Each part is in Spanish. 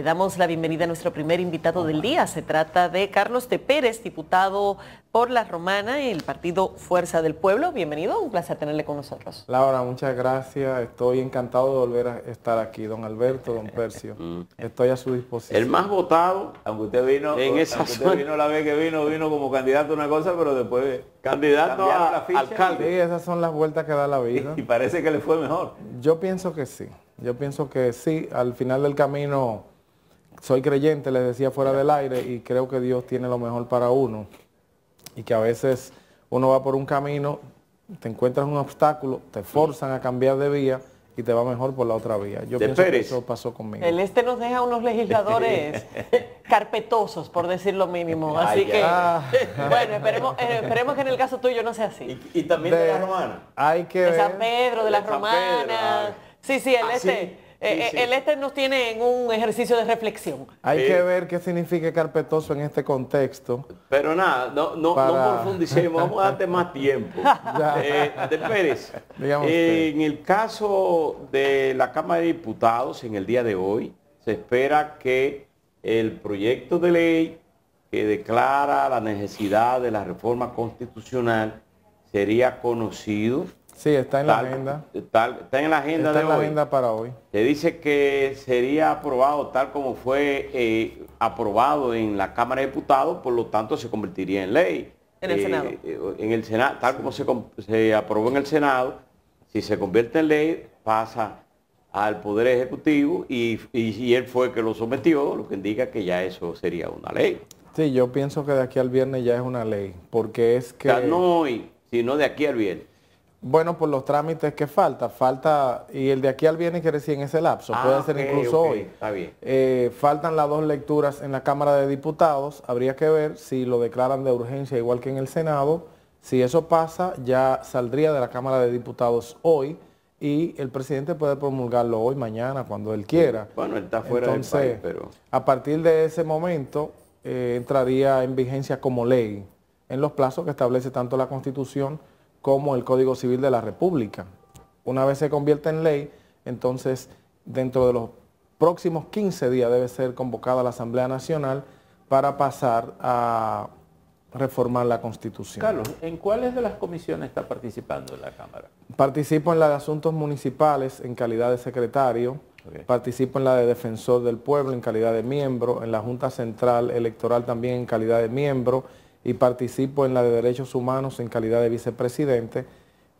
Le damos la bienvenida a nuestro primer invitado del día. Se trata de Carlos Tepérez, diputado por La Romana, y el partido Fuerza del Pueblo. Bienvenido, un placer tenerle con nosotros. Laura, muchas gracias. Estoy encantado de volver a estar aquí. Don Alberto, don Percio, mm. estoy a su disposición. El más votado, aunque usted vino, en esa usted vino la vez que vino, vino como candidato a una cosa, pero después candidato a, la alcalde. Sí, esas son las vueltas que da la vida. Y parece que le fue mejor. Yo pienso que sí. Yo pienso que sí. Al final del camino soy creyente, les decía fuera del aire, y creo que Dios tiene lo mejor para uno. Y que a veces uno va por un camino, te encuentras un obstáculo, te forzan a cambiar de vía y te va mejor por la otra vía. Yo pienso que eso pasó conmigo. El este nos deja unos legisladores carpetosos, por decir lo mínimo. Así que, ah. bueno, esperemos, eh, esperemos, que en el caso tuyo no sea así. Y, también de, las la de San Pedro, de, las Romanas. Sí, sí, el ah, este eh, eh, el este nos tiene en un ejercicio de reflexión. Hay que eh, ver qué significa carpetoso en este contexto. Pero nada, no, profundicemos, vamos a darte más tiempo. Pérez, en el caso de la Cámara de Diputados, en el día de hoy, se espera que el proyecto de ley que declara la necesidad de la reforma constitucional sería conocido Sí, está en la agenda. está en la agenda de la agenda para hoy. Se dice que sería aprobado tal como fue eh, aprobado en la Cámara de Diputados, por lo tanto se convertiría en ley. En el eh, Senado. Eh, en el Senado, tal como se, aprobó en el Senado, si se convierte en ley, pasa al Poder Ejecutivo y, y, él fue que lo sometió, lo que indica que ya eso sería una ley. Sí, yo pienso que de aquí al viernes ya es una ley, porque es que... O no hoy, sino de aquí al viernes. Bueno, por los trámites que falta, falta, y el de aquí al viene que recién en ese lapso, puede ah, ser incluso hoy. Eh, faltan las dos lecturas en la Cámara de Diputados, habría que ver si lo declaran de urgencia igual que en el Senado. Si eso pasa, ya saldría de la Cámara de Diputados hoy y el presidente puede promulgarlo hoy, mañana, cuando él quiera. Bueno, él está fuera del país, pero... A partir de ese momento eh, entraría en vigencia como ley, en los plazos que establece tanto la Constitución como el Código Civil de la República. Una vez se convierte en ley, entonces dentro de los próximos 15 días debe ser convocada la Asamblea Nacional para pasar a reformar la Constitución. Carlos, ¿en cuáles de las comisiones está participando en la Cámara? Participo en la de Asuntos Municipales en calidad de secretario, participo en la de Defensor del Pueblo en calidad de miembro, en la Junta Central Electoral también en calidad de miembro, y participo en la de Derechos Humanos en calidad de vicepresidente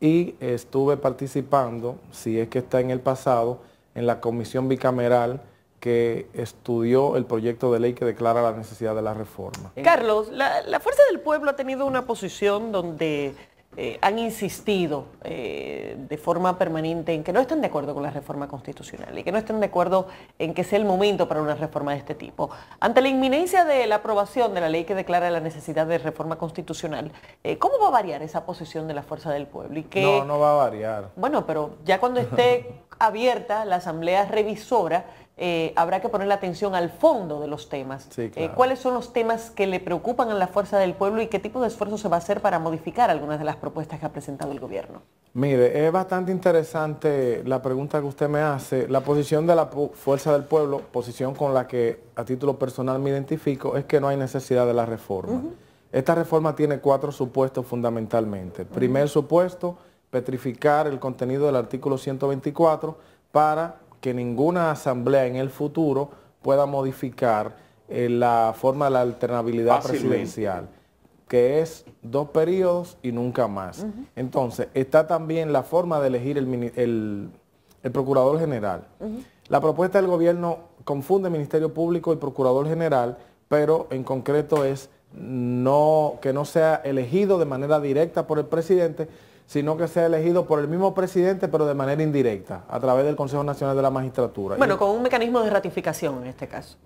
y estuve participando, si es que está en el pasado, en la comisión bicameral que estudió el proyecto de ley que declara la necesidad de la reforma. Carlos, la, la Fuerza del Pueblo ha tenido una posición donde eh, han insistido eh, de forma permanente en que no están de acuerdo con la reforma constitucional y que no están de acuerdo en que sea el momento para una reforma de este tipo. Ante la inminencia de la aprobación de la ley que declara la necesidad de reforma constitucional, eh, ¿cómo va a variar esa posición de la fuerza del pueblo? Y no, no va a variar. Bueno, pero ya cuando esté abierta la asamblea revisora, eh, habrá que poner la atención al fondo de los temas. Eh, ¿Cuáles son los temas que le preocupan a la fuerza del pueblo y qué tipo de esfuerzo se va a hacer para modificar algunas de las propuestas que ha presentado el gobierno? Mire, es bastante interesante la pregunta que usted me hace. La posición de la fuerza del pueblo, posición con la que a título personal me identifico, es que no hay necesidad de la reforma. Esta reforma tiene cuatro supuestos fundamentalmente. Primer supuesto, petrificar el contenido del artículo 124 para que ninguna asamblea en el futuro pueda modificar eh, la forma de la alternabilidad presidencial, que es dos periodos y nunca más. Entonces, está también la forma de elegir el, el, Procurador General. La propuesta del gobierno confunde Ministerio Público y Procurador General, pero en concreto es no, que no sea elegido de manera directa por el presidente, sino que sea elegido por el mismo presidente, pero de manera indirecta, a través del Consejo Nacional de la Magistratura. Bueno, con un mecanismo de ratificación en este caso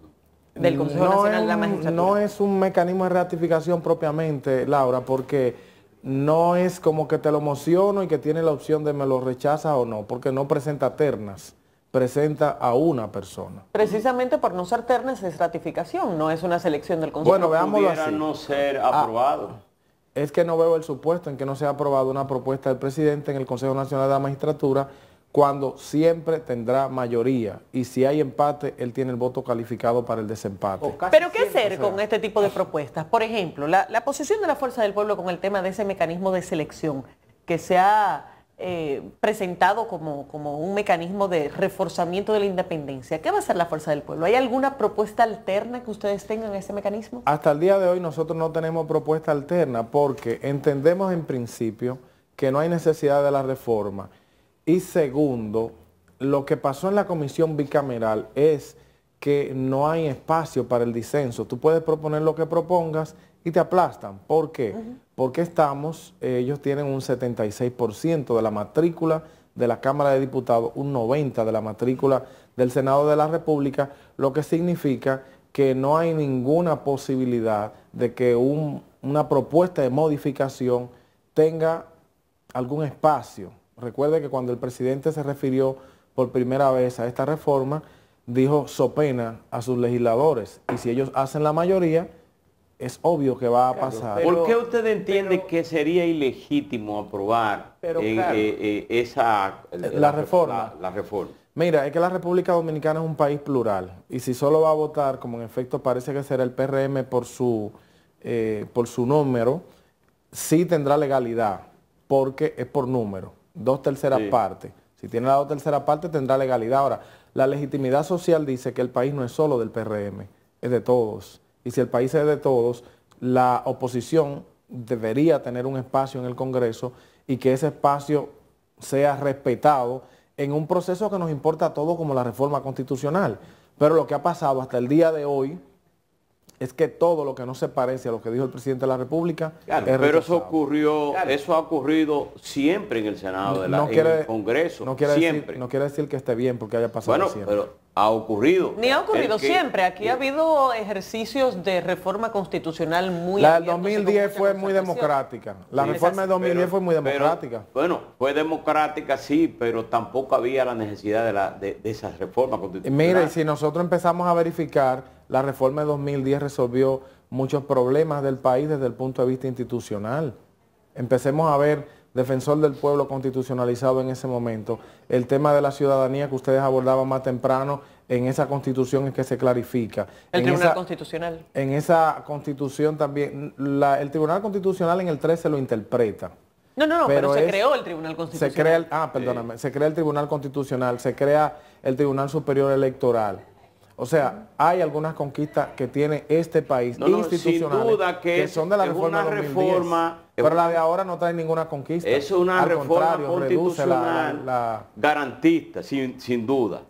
del Consejo no Nacional de la Magistratura. No es un mecanismo de ratificación propiamente, Laura, porque no es como que te lo mociono y que tiene la opción de me lo rechaza o no, porque no presenta ternas, presenta a una persona. Precisamente por no ser ternas es ratificación, no es una selección del Consejo. Bueno, veámoslo así. no ser ah, aprobado es que no veo el supuesto en que no se ha aprobado una propuesta del presidente en el Consejo Nacional de la Magistratura cuando siempre tendrá mayoría y si hay empate, él tiene el voto calificado para el desempate. Pero ¿qué hacer con este tipo de propuestas? Por ejemplo, la, la posición de la Fuerza del Pueblo con el tema de ese mecanismo de selección que se ha eh, presentado como, un mecanismo de reforzamiento de la independencia. ¿Qué va a ser la Fuerza del Pueblo? ¿Hay alguna propuesta alterna que ustedes tengan en ese mecanismo? Hasta el día de hoy nosotros no tenemos propuesta alterna porque entendemos en principio que no hay necesidad de la reforma. Y segundo, lo que pasó en la comisión bicameral es que no hay espacio para el disenso. Tú puedes proponer lo que propongas y te aplastan. ¿Por qué? porque estamos, eh, ellos tienen un 76% de la matrícula de la Cámara de Diputados, un 90% de la matrícula del Senado de la República, lo que significa que no hay ninguna posibilidad de que una propuesta de modificación tenga algún espacio. Recuerde que cuando el presidente se refirió por primera vez a esta reforma, dijo sopena a sus legisladores y si ellos hacen la mayoría, es obvio que va a pasar. ¿Por qué usted entiende que sería ilegítimo aprobar eh, eh, eh, esa la, reforma? La, reforma. Mira, es que la República Dominicana es un país plural y si solo va a votar, como en efecto parece que será el PRM por su, por su número, sí tendrá legalidad porque es por número, dos terceras partes. Si tiene la dos terceras partes tendrá legalidad. Ahora, la legitimidad social dice que el país no es solo del PRM, es de todos y si el país es de todos, la oposición debería tener un espacio en el Congreso y que ese espacio sea respetado en un proceso que nos importa a todos como la reforma constitucional. Pero lo que ha pasado hasta el día de hoy es que todo lo que no se parece a lo que dijo el presidente de la República. pero eso ocurrió, eso ha ocurrido siempre en el Senado, de la, en el Congreso. No quiere, siempre. Decir, no quiere decir que esté bien porque haya pasado siempre ha ocurrido. Ni ha ocurrido siempre. Aquí ha eh, habido ejercicios de reforma constitucional muy... La del 2010 fue muy democrática. La reforma del 2010 fue muy democrática. bueno, fue democrática sí, pero tampoco había la necesidad de, esa de, constitucional. esas reformas Mire, si nosotros empezamos a verificar, la reforma de 2010 resolvió muchos problemas del país desde el punto de vista institucional. Empecemos a ver defensor del pueblo constitucionalizado en ese momento. El tema de la ciudadanía que ustedes abordaban más temprano en esa constitución es que se clarifica. El Tribunal Constitucional. En esa constitución también, el Tribunal Constitucional en el 13 lo interpreta. No, no, no, pero, se creó el Tribunal Constitucional. crea ah, perdóname, eh. se crea el Tribunal Constitucional, se crea el Tribunal Superior Electoral o sea, hay algunas conquistas que tiene este país institucional, que, son de la reforma, pero la de ahora no trae ninguna conquista. Es una reforma constitucional la, garantista, sin, duda.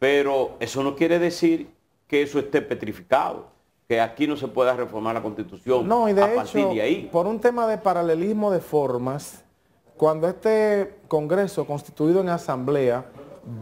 Pero eso no quiere decir que eso esté petrificado que aquí no se pueda reformar la constitución. No, y de hecho, por un tema de paralelismo de formas, cuando este Congreso constituido en asamblea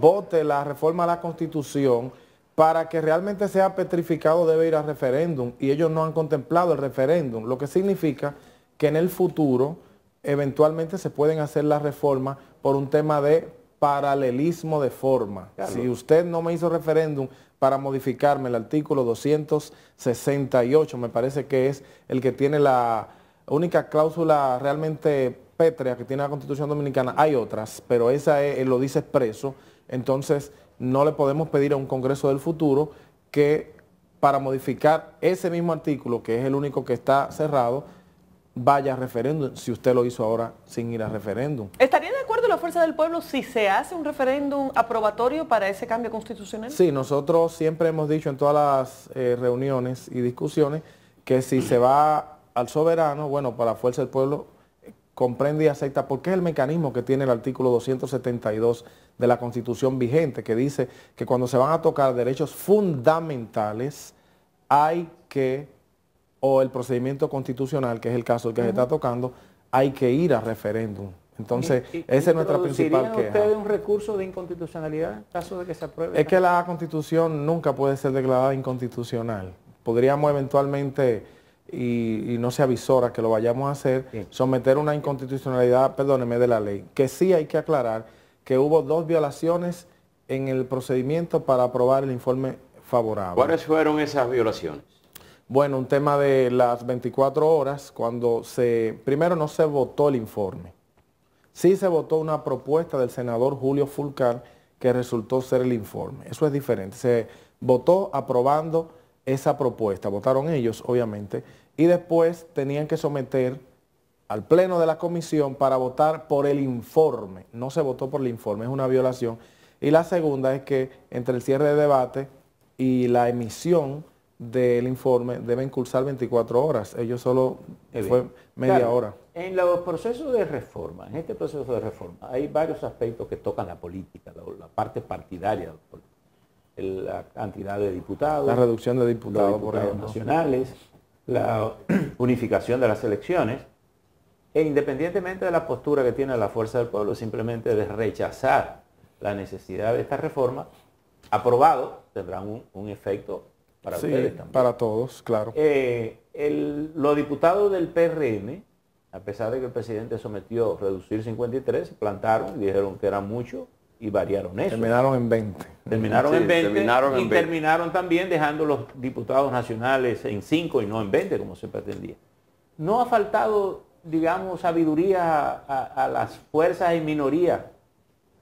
vote la reforma a la constitución, para que realmente sea petrificado debe ir a referéndum y ellos no han contemplado el referéndum, lo que significa que en el futuro eventualmente se pueden hacer las reformas por un tema de paralelismo de forma. Si usted no me hizo referéndum para modificarme el artículo 268, me parece que es el que tiene la única cláusula realmente pétrea que tiene la Constitución Dominicana, hay otras, pero esa eh, lo dice expreso, entonces no le podemos pedir a un Congreso del futuro que para modificar ese mismo artículo, que es el único que está cerrado, vaya a referéndum, si usted lo hizo ahora sin ir a referéndum. ¿Estaría de acuerdo la Fuerza del Pueblo si se hace un referéndum aprobatorio para ese cambio constitucional? Sí, nosotros siempre hemos dicho en todas las eh, reuniones y discusiones que si se va al soberano, bueno, para la Fuerza del Pueblo comprende y acepta, porque es el mecanismo que tiene el artículo 272 de la Constitución vigente, que dice que cuando se van a tocar derechos fundamentales, hay que, o el procedimiento constitucional, que es el caso que se está tocando, hay que ir a referéndum. Entonces, esa es nuestra principal queja. usted un recurso de inconstitucionalidad en caso de que se apruebe? Es que la Constitución nunca puede ser declarada inconstitucional. Podríamos eventualmente y, no se avisora que lo vayamos a hacer, someter una inconstitucionalidad, perdóneme, de la ley. Que sí hay que aclarar que hubo dos violaciones en el procedimiento para aprobar el informe favorable. ¿Cuáles fueron esas violaciones? Bueno, un tema de las 24 horas, cuando se, primero no se votó el informe. Sí se votó una propuesta del senador Julio Fulcar que resultó ser el informe. Eso es diferente. Se votó aprobando esa propuesta, votaron ellos obviamente, y después tenían que someter al pleno de la comisión para votar por el informe. No se votó por el informe, es una violación. Y la segunda es que entre el cierre de debate y la emisión del informe deben cursar 24 horas. Ellos solo fue media hora. En los procesos de reforma, en este proceso de reforma, hay varios aspectos que tocan la política, la, la parte partidaria de la la cantidad de diputados, la reducción de diputados, nacionales, la unificación de las elecciones, e independientemente de la postura que tiene la fuerza del pueblo, simplemente de rechazar la necesidad de esta reforma, aprobado, tendrán un, efecto para ustedes también. Para todos, claro. Eh, los diputados del PRM, a pesar de que el presidente sometió reducir 53, plantaron y dijeron que era mucho y variaron eso. Terminaron en 20. Terminaron en 20 y terminaron también dejando los diputados nacionales en 5 y no en 20 como se pretendía. No ha faltado, digamos, sabiduría a, a las fuerzas y minorías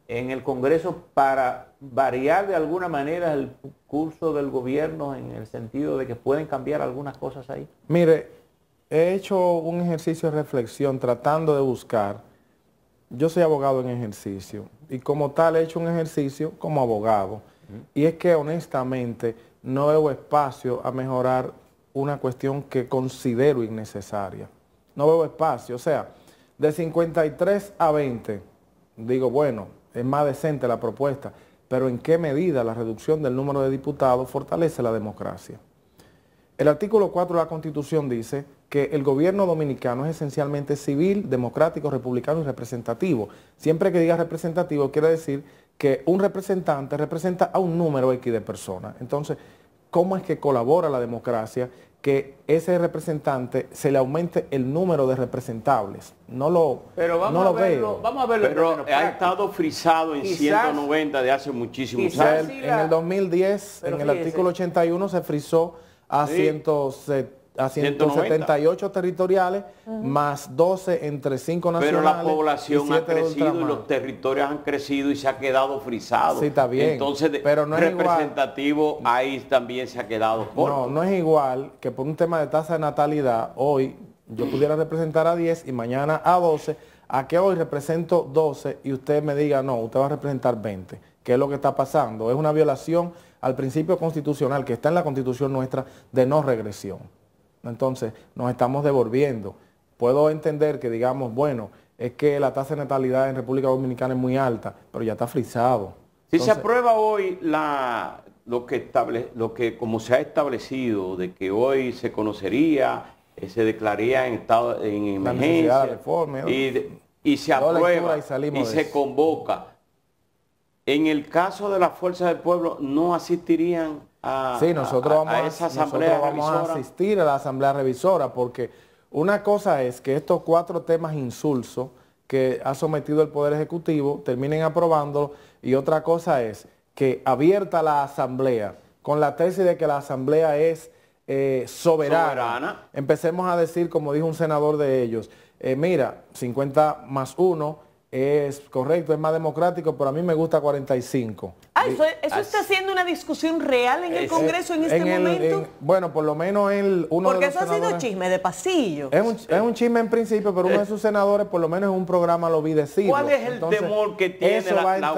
en el Congreso para variar de alguna manera el curso del gobierno en el sentido de que pueden cambiar algunas cosas ahí? Mire, he hecho un ejercicio de reflexión tratando de buscar, yo soy abogado en ejercicio, y como tal he hecho un ejercicio como abogado. Y es que honestamente no veo espacio a mejorar una cuestión que considero innecesaria. No veo espacio, o sea, de 53 a 20, digo, bueno, es más decente la propuesta, pero ¿en qué medida la reducción del número de diputados fortalece la democracia? El artículo 4 de la Constitución dice que el gobierno dominicano es esencialmente civil, democrático, republicano y representativo. Siempre que diga representativo quiere decir que un representante representa a un número X de personas. Entonces, ¿cómo es que colabora la democracia que ese representante se le aumente el número de representables. No lo, pero vamos a verlo, veo. Vamos Pero ha estado frisado en 190 de hace muchísimos años. En el 2010, en el artículo 81, se frisó a 170 a 178 territoriales, más 12 entre 5 nacionales. Pero la población ha crecido y los territorios han crecido y se ha quedado frisado. Sí, está bien. Entonces, pero no representativo es igual. ahí también se ha quedado corto. No, no es igual que por un tema de tasa de natalidad, hoy yo pudiera representar a 10 y mañana a 12, a que hoy represento 12 y usted me diga, no, usted va a representar 20. ¿Qué es lo que está pasando? Es una violación al principio constitucional que está en la constitución nuestra de no regresión. Entonces, nos estamos devolviendo. Puedo entender que digamos, bueno, es que la tasa de natalidad en República Dominicana es muy alta, pero ya está frisado. Si se aprueba hoy lo, que como se ha establecido, de que hoy se conocería, eh, se declararía en estado en emergencia la de reforma, y, se ¿eh? aprueba y, se convoca en el caso de las fuerzas del pueblo, no asistirían a, sí, nosotros vamos a, esa asamblea nosotros vamos a asistir a la asamblea revisora porque una cosa es que estos cuatro temas insulso que ha sometido el Poder Ejecutivo terminen aprobándolo y otra cosa es que abierta la asamblea con la tesis de que la asamblea es eh, soberana, empecemos a decir, como dijo un senador de ellos, eh, mira, 50 más 1 es correcto, es más democrático, pero a mí me gusta 45 eso, está siendo una discusión real en el Congreso en, este momento. bueno, por lo menos él. uno Porque de los eso ha sido chisme de pasillo. Es un, es chisme en principio, pero uno de eh. sus senadores, por lo menos en un programa lo vi decir. ¿Cuál es el temor que tiene la,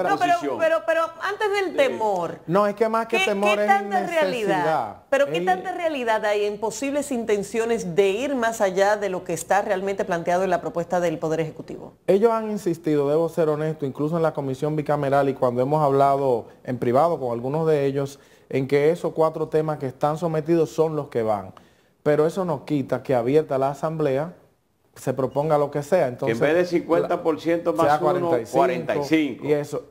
pero, antes del temor. No, es que más que temor ¿qué realidad? Pero ¿qué tanta realidad hay en posibles intenciones de ir más allá de lo que está realmente planteado en la propuesta del Poder Ejecutivo? Ellos han insistido, debo ser honesto, incluso en la comisión bicameral y cuando hemos hablado en privado con algunos de ellos en que esos cuatro temas que están sometidos son los que van. Pero eso nos quita que abierta la asamblea se proponga lo que sea. Entonces, en vez de 50% más 45, sea 45. Y eso.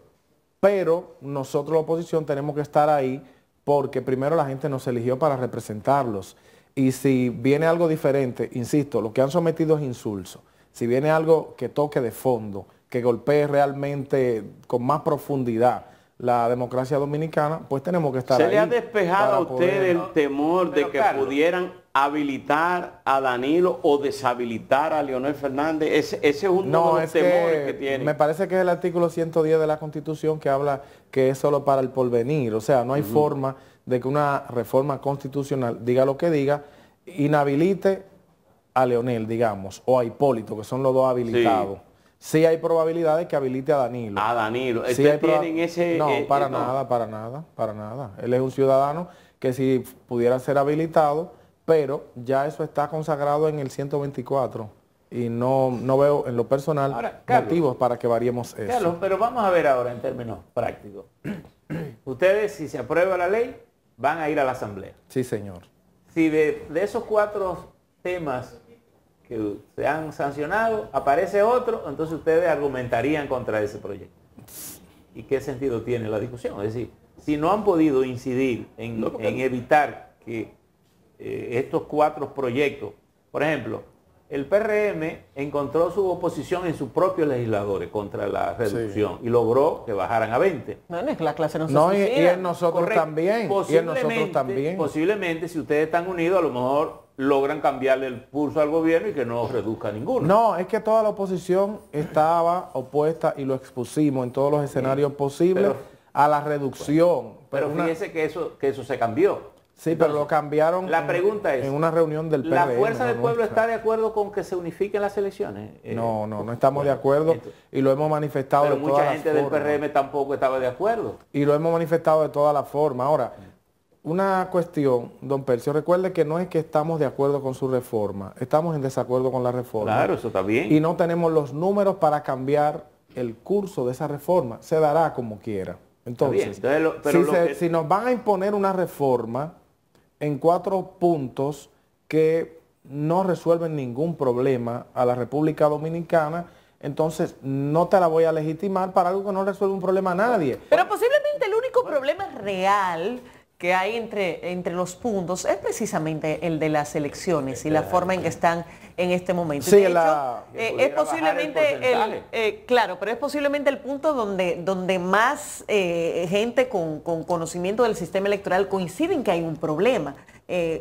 Pero nosotros la oposición tenemos que estar ahí porque primero la gente nos eligió para representarlos. Y si viene algo diferente, insisto, lo que han sometido es insulso. Si viene algo que toque de fondo, que golpee realmente con más profundidad, la democracia dominicana, pues tenemos que estar ¿Se le ha despejado a usted el temor de que pudieran habilitar a Danilo o deshabilitar a Leonel Fernández? Ese, ese es uno de los temores que, que, tiene. Me parece que es el artículo 110 de la Constitución que habla que es solo para el porvenir. O sea, no hay forma de que una reforma constitucional, diga lo que diga, inhabilite a Leonel, digamos, o a Hipólito, que son los dos habilitados sí hay probabilidades que habilite a Danilo. A Danilo. Sí tienen ese...? No, eh, para eh, nada, para nada, para nada. Él es un ciudadano que si pudiera ser habilitado, pero ya eso está consagrado en el 124 y no, no veo en lo personal motivos para que variemos eso. Carlos, pero vamos a ver ahora en términos prácticos. Ustedes, si se aprueba la ley, van a ir a la asamblea. Sí, señor. Si de, de esos cuatro temas que se han sancionado, aparece otro, entonces ustedes argumentarían contra ese proyecto. ¿Y qué sentido tiene la discusión? Es decir, si no han podido incidir en, en evitar que eh, estos cuatro proyectos, por ejemplo, el PRM encontró su oposición en sus propios legisladores contra la reducción y logró que bajaran a 20. No, la clase no, se no y, nosotros también. Y en nosotros también. Posiblemente, si ustedes están unidos, a lo mejor logran cambiarle el pulso al gobierno y que no reduzca ninguno. No, es que toda la oposición estaba opuesta y lo expusimos en todos los escenarios posibles a la reducción. Pero, fíjese que eso, que eso se cambió. Sí, pero lo cambiaron la pregunta en, es, en una reunión del PRM. ¿La fuerza del pueblo está de acuerdo con que se unifiquen las elecciones? Eh, no, no, no estamos de acuerdo y lo hemos manifestado pero mucha gente del PRM tampoco estaba de acuerdo. Y lo hemos manifestado de todas las formas. Ahora, mm. Una cuestión, don Percio, recuerde que no es que estamos de acuerdo con su reforma, estamos en desacuerdo con la reforma. Claro, eso está bien. Y no tenemos los números para cambiar el curso de esa reforma, se dará como quiera. Entonces, pero si, si nos van a imponer una reforma en cuatro puntos que no resuelven ningún problema a la República Dominicana, entonces no te la voy a legitimar para algo que no resuelve un problema a nadie. Pero posiblemente el único problema real que hay entre, entre los puntos es precisamente el de las elecciones y la forma en que están en este momento. Sí, de hecho, eh, es posiblemente el, eh, claro, pero es posiblemente el punto donde, donde más eh, gente con, conocimiento del sistema electoral coinciden que hay un problema.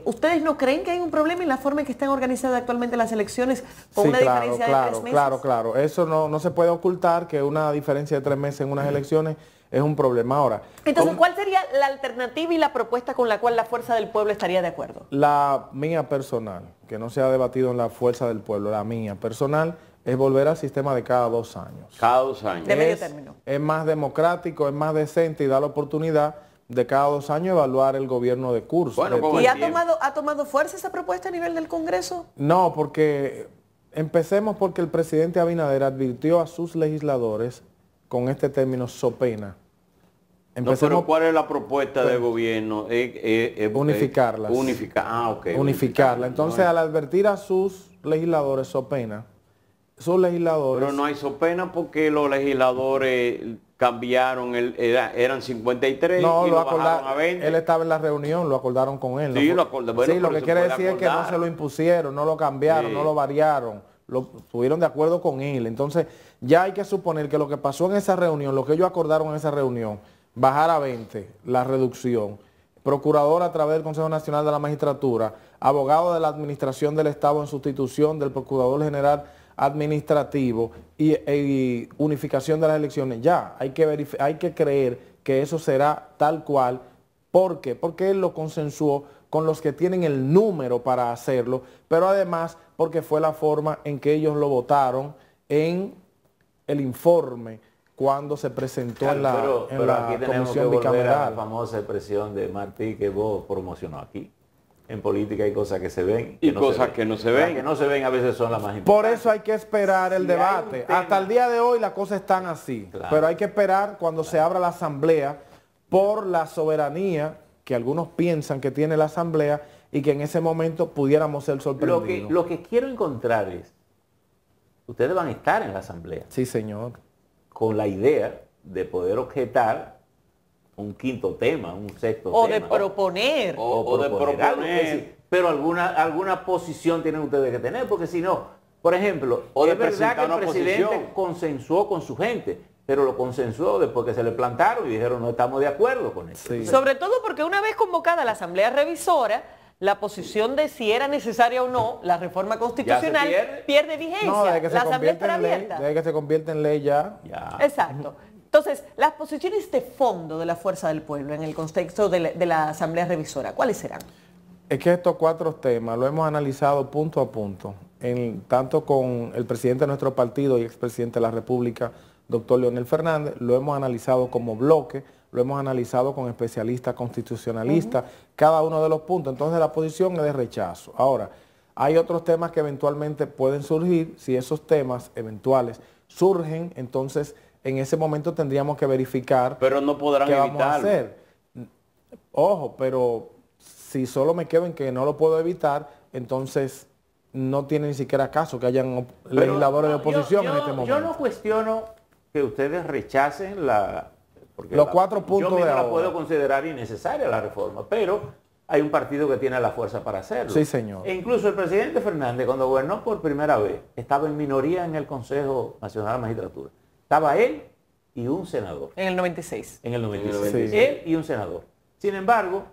¿Ustedes no creen que hay un problema en la forma en que están organizadas actualmente las elecciones con una claro, diferencia claro, de tres meses? Claro, claro, eso no, se puede ocultar que una diferencia de tres meses en unas elecciones es un problema ahora. Entonces, ¿cuál sería la alternativa y la propuesta con la cual la fuerza del pueblo estaría de acuerdo? La mía personal, que no se ha debatido en la fuerza del pueblo, la mía personal es volver al sistema de cada dos años. Cada dos años. De medio término. Es más democrático, es más decente y da la oportunidad de cada dos años evaluar el gobierno de curso. ¿Y ha tomado, ha tomado fuerza esa propuesta a nivel del Congreso? No, porque empecemos porque el presidente Abinader advirtió a sus legisladores con este término sopena pero ¿cuál es la propuesta del pues, gobierno? Eh, eh, eh, unificarla. Unifica, ah, unificarla. Entonces, al advertir a sus legisladores, Sopena, sus legisladores... Pero no hay Sopena porque los legisladores cambiaron, el, era, eran 53 no, y lo, acordaron a 20. Él estaba en la reunión, lo acordaron con él. Sí, lo, sí, lo que quiere decir es que no se lo impusieron, no lo cambiaron, no lo variaron, lo estuvieron de acuerdo con él. Entonces, ya hay que suponer que lo que pasó en esa reunión, lo que ellos acordaron en esa reunión, bajar a 20 la reducción, procurador a través del Consejo Nacional de la Magistratura, abogado de la Administración del Estado en sustitución del Procurador General Administrativo y, unificación de las elecciones. Ya, hay que, hay que creer que eso será tal cual. ¿Por qué? Porque él lo consensuó con los que tienen el número para hacerlo, pero además porque fue la forma en que ellos lo votaron en el informe cuando se presentó la, en pero la famosa expresión de Martí que vos promocionó aquí. En política hay cosas que se ven y cosas que no se ven. que no se ven a veces son las más importantes. Por eso hay que esperar el debate. Hasta el día de hoy las cosas están así. pero hay que esperar cuando se abra la asamblea por la soberanía que algunos piensan que tiene la asamblea y que en ese momento pudiéramos ser sorprendidos. Lo que, lo que quiero encontrar es, ustedes van a estar en la asamblea. Sí, señor con la idea de poder objetar un quinto tema, un sexto o De proponer. O, de proponer. pero alguna, alguna posición tienen ustedes que tener, porque si no, por ejemplo, o es verdad que el presidente consensuó con su gente, pero lo consensuó después que se le plantaron y dijeron no estamos de acuerdo con eso. Sobre todo porque una vez convocada la Asamblea Revisora, la posición de si era necesaria o no la reforma constitucional pierde. vigencia. No, que se la desde que se convierte en ley ya. Exacto. Entonces, las posiciones de fondo de la fuerza del pueblo en el contexto de la, Asamblea Revisora, ¿cuáles serán? Es que estos cuatro temas lo hemos analizado punto a punto, tanto con el presidente de nuestro partido y expresidente de la República, doctor Leonel Fernández, lo hemos analizado como bloque, lo hemos analizado con especialistas constitucionalistas, cada uno de los puntos. Entonces la posición es de rechazo. Ahora, hay otros temas que eventualmente pueden surgir, si esos temas eventuales surgen, entonces en ese momento tendríamos que verificar pero no podrán qué a hacer. Ojo, pero si solo me quedo en que no lo puedo evitar, entonces no tiene ni siquiera caso que hayan legisladores de oposición en este momento. Yo no cuestiono que ustedes rechacen la, porque Los cuatro puntos yo la puedo considerar innecesaria la reforma, pero hay un partido que tiene la fuerza para hacerlo. Sí, señor. E incluso el presidente Fernández, cuando gobernó por primera vez, estaba en minoría en el Consejo Nacional de Magistratura. Estaba él y un senador. En el 96. En el 96. Él y un senador. Sin embargo,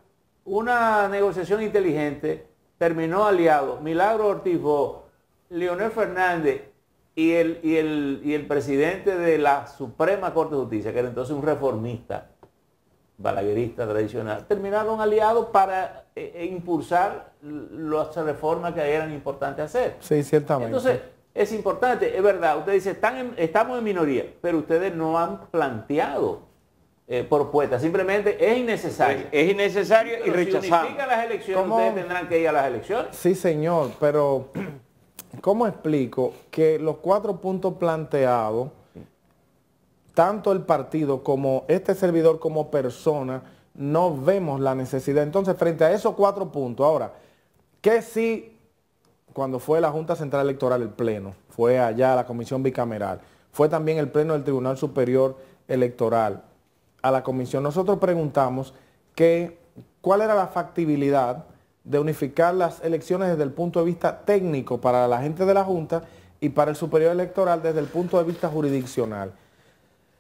una negociación inteligente terminó aliado. Milagro Ortiz Leonel Fernández y el, y, el, presidente de la Suprema Corte de Justicia, que era entonces un reformista, balaguerista tradicional, terminaron aliados para eh, eh, impulsar las reformas que eran importantes hacer. Sí, ciertamente. Entonces, es importante, es verdad, usted dice, estamos en minoría, pero ustedes no han planteado eh, propuestas, simplemente es innecesario. Es, innecesario y rechazado. Si las elecciones, ustedes tendrán que ir a las elecciones. Sí, señor, pero... ¿Cómo explico que los cuatro puntos planteados, tanto el partido como este servidor como persona, no vemos la necesidad? Entonces, frente a esos cuatro puntos, ahora, ¿qué sí cuando fue la Junta Central Electoral el Pleno? Fue allá la Comisión Bicameral, fue también el Pleno del Tribunal Superior Electoral, a la Comisión. Nosotros preguntamos que, cuál era la factibilidad de unificar las elecciones desde el punto de vista técnico para la gente de la Junta y para el Superior Electoral desde el punto de vista jurisdiccional.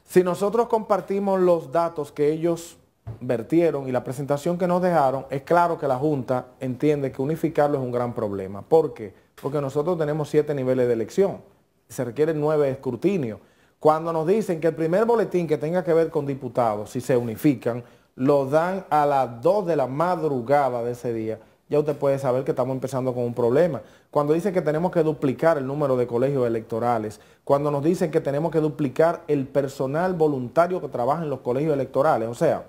Si nosotros compartimos los datos que ellos vertieron y la presentación que nos dejaron, es claro que la Junta entiende que unificarlo es un gran problema. ¿Por qué? Porque nosotros tenemos siete niveles de elección, se requieren nueve escrutinios. Cuando nos dicen que el primer boletín que tenga que ver con diputados, si se unifican, lo dan a las dos de la madrugada de ese día ya usted puede saber que estamos empezando con un problema. Cuando dicen que tenemos que duplicar el número de colegios electorales, cuando nos dicen que tenemos que duplicar el personal voluntario que trabaja en los colegios electorales, o sea,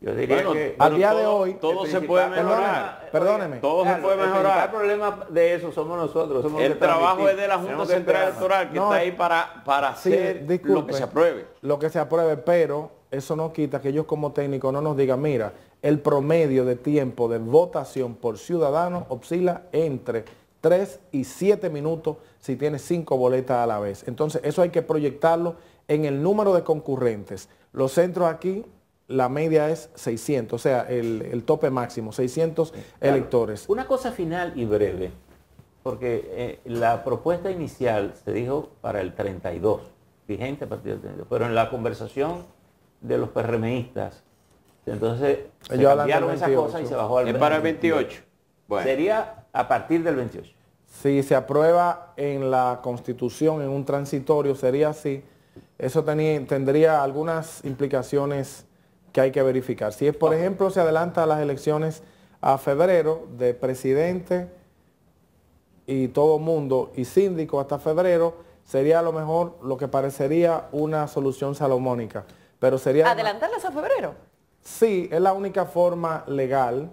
yo diría que al día de hoy todo se puede mejorar. Perdóneme. todo se puede mejorar. El problema de eso somos nosotros. el trabajo es de la Junta Central Electoral que está ahí para, para hacer lo que se apruebe. Lo que se apruebe, pero eso no quita que ellos como técnicos no nos digan, mira, el promedio de tiempo de votación por ciudadano oscila entre 3 y 7 minutos si tiene 5 boletas a la vez. Entonces, eso hay que proyectarlo en el número de concurrentes. Los centros aquí, la media es 600, o sea, el, tope máximo, 600 electores. Una cosa final y breve, porque eh, la propuesta inicial se dijo para el 32, vigente a partir del 32, pero en la conversación de los PRMistas entonces, se cambiaron esas cosas y se bajó al para el 28? Sería a partir del 28. Si se aprueba en la Constitución, en un transitorio, sería así. Eso tendría algunas implicaciones que hay que verificar. Si es, por ejemplo, se adelanta las elecciones a febrero de presidente y todo mundo y síndico hasta febrero, sería a lo mejor lo que parecería una solución salomónica. Pero sería... ¿Adelantarlas a febrero? Sí, es la única forma legal.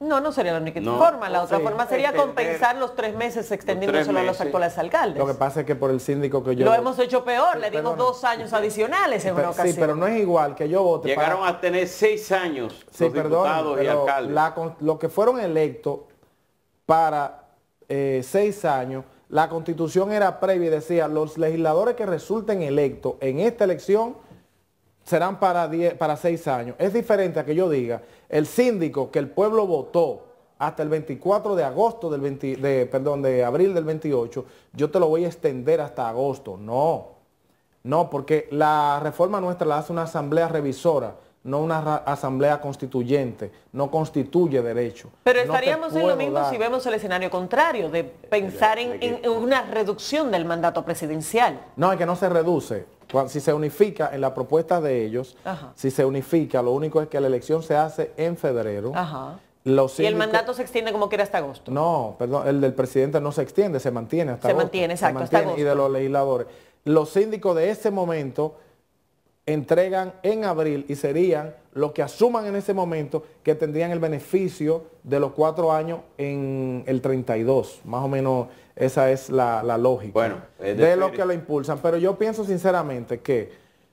No, no sería la única forma. La otra forma sería compensar los tres meses extendidos a los actuales alcaldes. Lo que pasa es que por el síndico que yo... Lo hemos hecho peor, le dimos dos años adicionales en pero, una ocasión. Sí, pero no es igual que yo vote Llegaron a tener seis años sí, los y alcaldes. lo que fueron electos para eh, seis años, la constitución era previa y decía, los legisladores que resulten electos en esta elección serán para, para seis años. Es diferente a que yo diga, el síndico que el pueblo votó hasta el 24 de agosto del de, perdón, de abril del 28, yo te lo voy a extender hasta agosto. No, no, porque la reforma nuestra la hace una asamblea revisora no una asamblea constituyente, no constituye derecho. Pero estaríamos en lo mismo si vemos el escenario contrario, de pensar en, una reducción del mandato presidencial. No, es que no se reduce. Si se unifica en la propuesta de ellos, si se unifica, lo único es que la elección se hace en febrero. Ajá. y el mandato se extiende como quiera hasta agosto. No, perdón, el del presidente no se extiende, se mantiene hasta se Mantiene, se mantiene, Y de los legisladores. Los síndicos de ese momento entregan en abril y serían los que asuman en ese momento que tendrían el beneficio de los cuatro años en el 32. Más o menos esa es la, lógica de, lo que lo impulsan. Pero yo pienso sinceramente que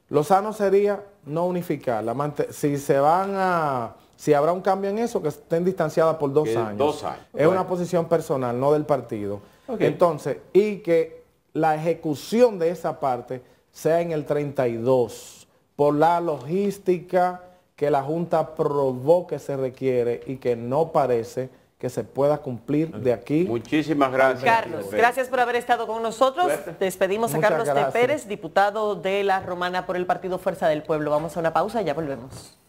lo sano sería no unificar. si se van a... Si habrá un cambio en eso, que estén distanciadas por dos años. Dos años. Es una posición personal, no del partido. Entonces, y que la ejecución de esa parte sea en el 32 por la logística que la Junta probó que se requiere y que no parece que se pueda cumplir de aquí. Muchísimas gracias. Carlos, gracias por haber estado con nosotros. Despedimos a Carlos de Pérez, diputado de la Romana por el Partido Fuerza del Pueblo. Vamos a una pausa, y ya volvemos.